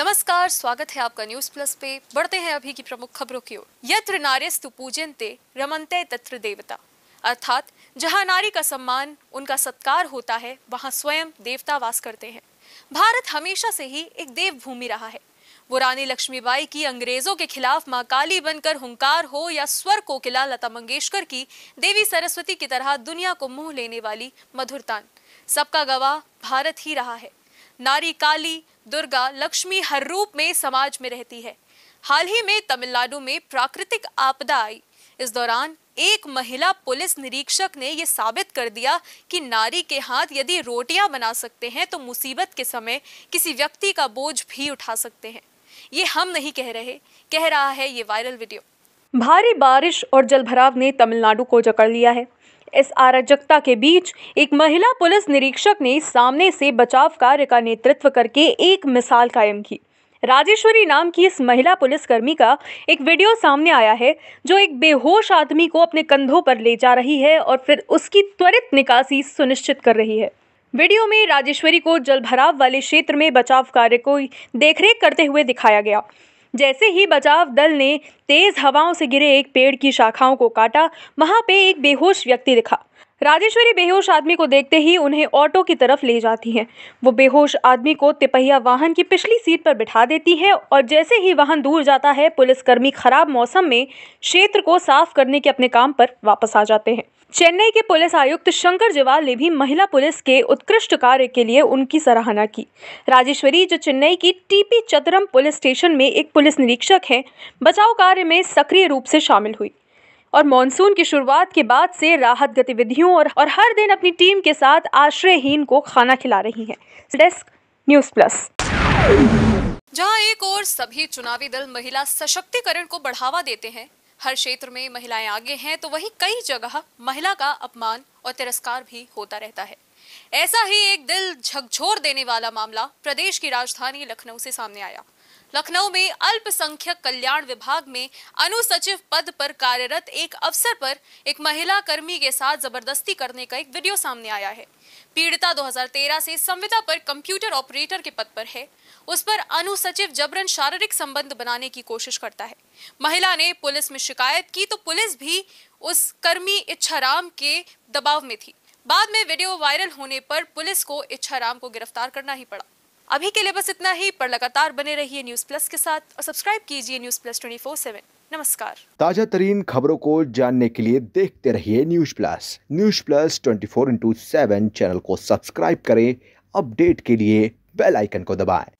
नमस्कार स्वागत है आपका न्यूज प्लस पे बढ़ते हैं अभी की प्रमुख खबरों की ओर यत्र नार्यस्तु ते रमनते तत्र देवता अर्थात जहां नारी का सम्मान उनका सत्कार होता है वहां स्वयं देवता वास करते हैं भारत हमेशा से ही एक देव भूमि रहा है वो रानी लक्ष्मीबाई की अंग्रेजों के खिलाफ माँ काली बनकर हुंकार हो या स्वर कोकिला लता मंगेशकर की देवी सरस्वती की तरह दुनिया को मुंह लेने वाली मधुरतान सबका गवाह भारत ही रहा है नारी काली दुर्गा लक्ष्मी हर रूप में समाज में रहती है हाल ही में तमिलनाडु में प्राकृतिक आपदा आई इस दौरान एक महिला पुलिस निरीक्षक ने यह साबित कर दिया कि नारी के हाथ यदि रोटियां बना सकते हैं तो मुसीबत के समय किसी व्यक्ति का बोझ भी उठा सकते हैं ये हम नहीं कह रहे कह रहा है ये वायरल वीडियो भारी बारिश और जलभराव ने तमिलनाडु को जकड़ लिया है इस अराजकता के बीच एक महिला पुलिस निरीक्षक ने सामने से बचाव कार्य का नेतृत्व करके एक मिसाल कायम की राजेश्वरी नाम की इस महिला पुलिसकर्मी का एक वीडियो सामने आया है जो एक बेहोश आदमी को अपने कंधों पर ले जा रही है और फिर उसकी त्वरित निकासी सुनिश्चित कर रही है वीडियो में राजेश्वरी को जलभराव वाले क्षेत्र में बचाव कार्य को देखरेख करते हुए दिखाया गया जैसे ही बचाव दल ने तेज हवाओं से गिरे एक पेड़ की शाखाओं को काटा वहां पे एक बेहोश व्यक्ति दिखा राजेश्वरी बेहोश आदमी को देखते ही उन्हें ऑटो की तरफ ले जाती हैं वो बेहोश आदमी को तिपहिया वाहन की पिछली सीट पर बिठा देती है और जैसे ही वाहन दूर जाता है पुलिसकर्मी खराब मौसम में क्षेत्र को साफ करने के अपने काम पर वापस आ जाते हैं चेन्नई के पुलिस आयुक्त शंकर जवाल ने भी महिला पुलिस के उत्कृष्ट कार्य के लिए उनकी सराहना की राजेश्वरी जो चेन्नई की टीपी चतरम पुलिस स्टेशन में एक पुलिस निरीक्षक है बचाव कार्य में सक्रिय रूप से शामिल हुई और मानसून की शुरुआत के बाद से राहत गतिविधियों और, और हर दिन अपनी टीम के साथ आश्रयहीन को खाना खिला रही है डेस्क न्यूज प्लस जहाँ एक और सभी चुनावी दल महिला सशक्तिकरण को बढ़ावा देते हैं हर क्षेत्र में महिलाएं आगे हैं तो वहीं कई जगह महिला का अपमान और तिरस्कार भी होता रहता है ऐसा ही एक दिल झकझोर देने वाला मामला प्रदेश की राजधानी लखनऊ से सामने आया लखनऊ में अल्पसंख्यक कल्याण विभाग में अनुसचिव पद पर कार्यरत एक अवसर पर एक महिला कर्मी के साथ जबरदस्ती करने का एक वीडियो सामने आया है पीड़िता 2013 से संविदा पर कंप्यूटर ऑपरेटर के पद पर है उस पर अनुसचिव जबरन शारीरिक संबंध बनाने की कोशिश करता है महिला ने पुलिस में शिकायत की तो पुलिस भी उस कर्मी इच्छाराम के दबाव में थी बाद में वीडियो वायरल होने पर पुलिस को इच्छाराम को गिरफ्तार करना ही पड़ा अभी के लिए बस इतना ही पर लगातार बने रहिए न्यूज प्लस के साथ और सब्सक्राइब कीजिए news plus twenty four seven नमस्कार ताजा तरीन खबरों को जानने के लिए देखते रहिए news plus news plus twenty four into seven channel को सब्सक्राइब करें अपडेट के लिए बेल आइकन को दबाएं